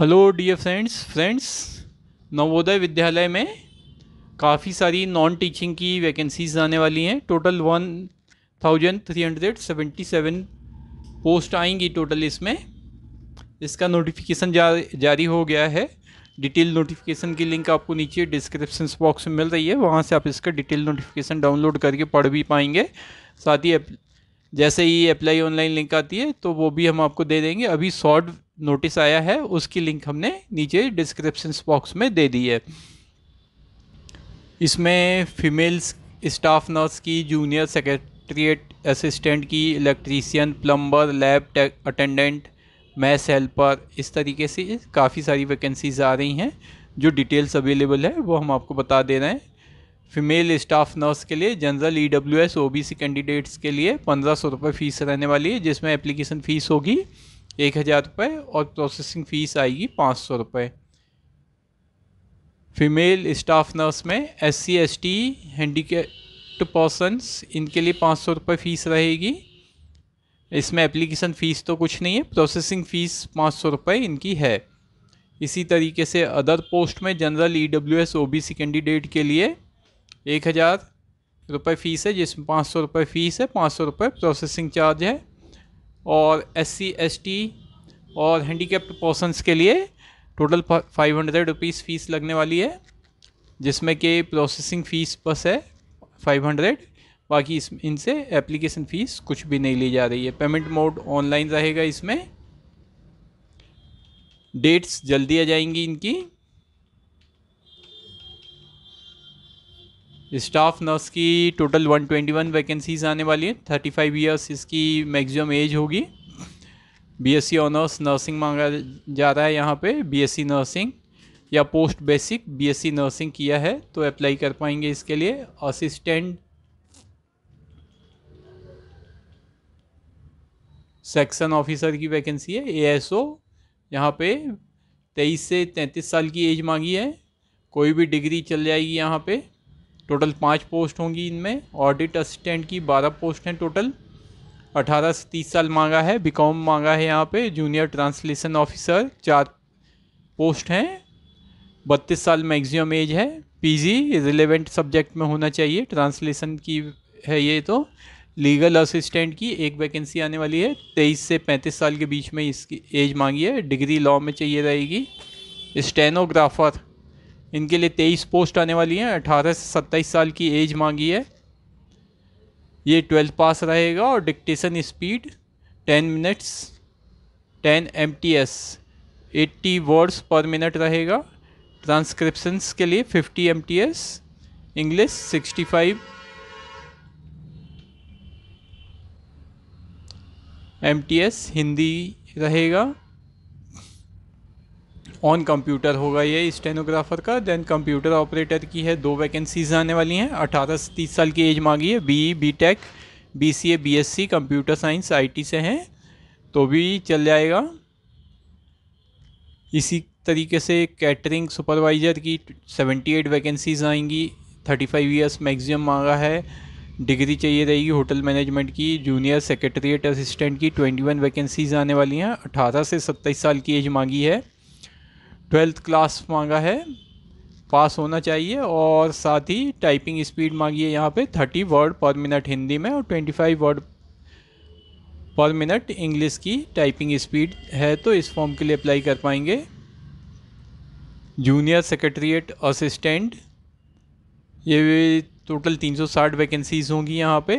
hello dear friends friends Navodaya Vidyalaya में काफ़ी सारी नॉन टीचिंग की वैकेंसीज आने वाली हैं total one thousand three hundred seventy seven post आएंगी टोटल इसमें इसका नोटिफिकेशन जा, जारी हो गया है डिटेल नोटिफिकेशन की लिंक आपको नीचे डिस्क्रिप्शन बॉक्स में मिल रही है वहाँ से आप इसका डिटेल नोटिफिकेशन डाउनलोड करके पढ़ भी पाएंगे साथ ही जैसे ही अप्लाई ऑनलाइन लिंक आती है तो वो भी हम आपको दे देंगे अभी शॉर्ट नोटिस आया है उसकी लिंक हमने नीचे डिस्क्रिप्शन बॉक्स में दे दी है इसमें फीमेल्स स्टाफ नर्स की जूनियर सेक्रेटरीट असिस्टेंट की electrician plumber lab attendant mess helper इस तरीके से काफ़ी सारी वैकेंसीज़ आ रही हैं जो डिटेल्स अवेलेबल है वो हम आपको बता दे रहे हैं फीमेल स्टाफ नर्स के लिए general E W S O B C candidates के लिए पंद्रह सौ रुपये फ़ीस रहने वाली है जिसमें एप्लीकेशन फ़ीस होगी एक हज़ार रुपये और प्रोसेसिंग फ़ीस आएगी पाँच सौ रुपये फीमेल स्टाफ नर्स में S C S T handicapped persons इनके लिए पाँच सौ रुपये फ़ीस रहेगी इसमें एप्लीकेशन फ़ीस तो कुछ नहीं है प्रोसेसिंग फ़ीस पाँच सौ रुपये इनकी है इसी तरीके से अदर पोस्ट में general E W S O B C candidate के लिए एक हज़ार रुपये फ़ीस है जिसमें पाँच सौ रुपये फ़ीस है पाँच सौ रुपये प्रोसेसिंग चार्ज है और एस सी एस टी और हैंडीकेप्ड पर्सनस के लिए total five hundred rupees fees लगने वाली है जिसमें कि प्रोसेसिंग फ़ीस बस है फाइव हंड्रेड बाकी इस इनसे एप्लीकेशन फ़ीस कुछ भी नहीं ली जा रही है पेमेंट मोड ऑनलाइन रहेगा इसमें डेट्स जल्दी आ जाएंगी इनकी स्टाफ नर्स की टोटल 121 वैकेंसीज आने वाली है 35 फाइव ईयर्स इसकी मैक्सिमम एज होगी बीएससी ऑनर्स नर्सिंग मांगा जा रहा है यहाँ पे बीएससी नर्सिंग या पोस्ट बेसिक बीएससी नर्सिंग किया है तो अप्लाई कर पाएंगे इसके लिए असिस्टेंट सेक्शन ऑफिसर की वैकेंसी है एएसओ यहाँ पे तेईस से तैंतीस साल की एज मांगी है कोई भी डिग्री चल जाएगी यहाँ पे टोटल पाँच पोस्ट होंगी इनमें ऑडिट असिस्टेंट की बारह पोस्ट हैं टोटल अठारह से तीस साल मांगा है बीकॉम मांगा है यहाँ पे जूनियर ट्रांसलेशन ऑफिसर चार पोस्ट हैं बत्तीस साल मैक्सिमम एज है पीजी रिलेवेंट सब्जेक्ट में होना चाहिए ट्रांसलेशन की है ये तो लीगल असिस्टेंट की एक वैकेंसी आने वाली है तेईस से पैंतीस साल के बीच में इसकी एज मांगी है डिग्री लॉ में चाहिए रहेगी स्टेनोग्राफर इनके लिए तेईस पोस्ट आने वाली हैं अठारह से सत्ताईस साल की एज मांगी है ये ट्वेल्थ पास रहेगा और dictation speed ten minutes ten M T S eighty words per minute रहेगा ट्रांसक्रिप्शंस के लिए fifty M T S English sixty five M T S Hindi रहेगा ऑन कंप्यूटर होगा ये स्टेनोग्राफर का देन कंप्यूटर ऑपरेटर की है दो वैकेंसीज आने वाली हैं अठारह से तीस साल की एज मांगी है B B tech B C A B S C computer science I T से हैं तो भी चल जाएगा इसी तरीके से कैटरिंग सुपरवाइज़र की सेवेंटी एट वैकेंसीज आएंगी थर्टी फाइव ईयर्स मैक्सिमम मांगा है डिग्री चाहिए रहेगी होटल मैनेजमेंट की जूनियर सेक्रेटरीट असिस्टेंट की ट्वेंटी वन वैकेंसीज आने वाली हैं अठारह से सत्ताईस साल की एज मांगी है ट्वेल्थ क्लास मांगा है पास होना चाहिए और साथ ही टाइपिंग स्पीड मांगी है यहाँ पे thirty word per minute Hindi में और twenty five word per minute English की टाइपिंग स्पीड है तो इस फॉर्म के लिए अप्लाई कर पाएंगे जूनियर सेक्रेटरीट असिस्टेंट ये टोटल 360 वैकेंसीज़ होंगी यहाँ पे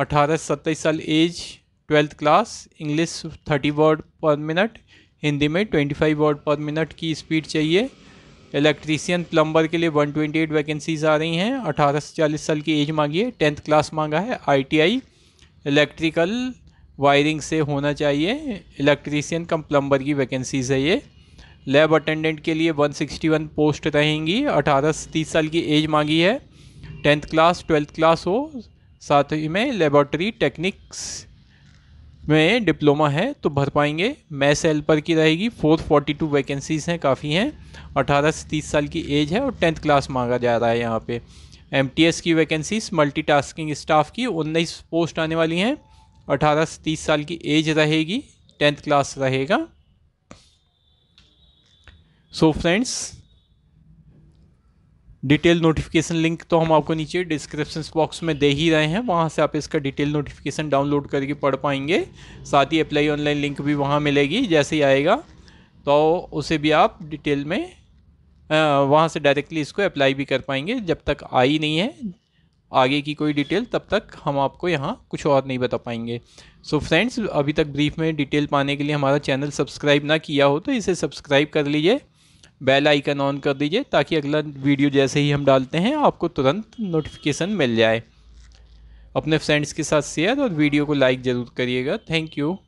18 से सत्ताईस साल age twelfth class English 30 word per minute Hindi में 25 वॉट पर मिनट की स्पीड चाहिए इलेक्ट्रीसियन प्लम्बर के लिए 128 वैकेंसीज आ रही हैं अठारह से चालीस साल की एज मांगी है टेंथ क्लास मांगा है आईटीआई इलेक्ट्रिकल वायरिंग से होना चाहिए इलेक्ट्रीसियन कम प्लम्बर की वैकेंसीज है ये लैब अटेंडेंट के लिए 161 पोस्ट रहेंगी अठारह से तीस साल की एज मांगी है टेंथ क्लास ट्वेल्थ क्लास हो साथ ही में लेबॉर्टरी टेक्निक्स में डिप्लोमा है तो भर पाएंगे मैस हेल्पर की रहेगी 442 वैकेंसीज़ हैं काफ़ी हैं 18 से 30 साल की एज है और टेंथ क्लास मांगा जा रहा है यहाँ पे एमटीएस की वैकेंसीज मल्टीटास्किंग स्टाफ की उन्नीस पोस्ट आने वाली हैं 18 से 30 साल की एज रहेगी टेंथ क्लास रहेगा so so friends detail notification link तो हम आपको नीचे डिस्क्रिप्शन बॉक्स में दे ही रहे हैं वहाँ से आप इसका डिटेल नोटिफिकेशन डाउनलोड करके पढ़ पाएंगे साथ ही अप्लाई ऑनलाइन लिंक भी वहाँ मिलेगी जैसे ही आएगा तो उसे भी आप डिटेल में वहाँ से डायरेक्टली इसको अप्लाई भी कर पाएंगे जब तक आई नहीं है आगे की कोई डिटेल तब तक हम आपको यहाँ कुछ और नहीं बता पाएंगे सो so फ्रेंड्स अभी तक ब्रीफ में डिटेल पाने के लिए हमारा चैनल सब्सक्राइब ना किया हो तो इसे सब्सक्राइब कर लीजिए बेल आइकन ऑन कर दीजिए ताकि अगला वीडियो जैसे ही हम डालते हैं आपको तुरंत नोटिफिकेशन मिल जाए अपने फ्रेंड्स के साथ शेयर और वीडियो को लाइक ज़रूर करिएगा थैंक यू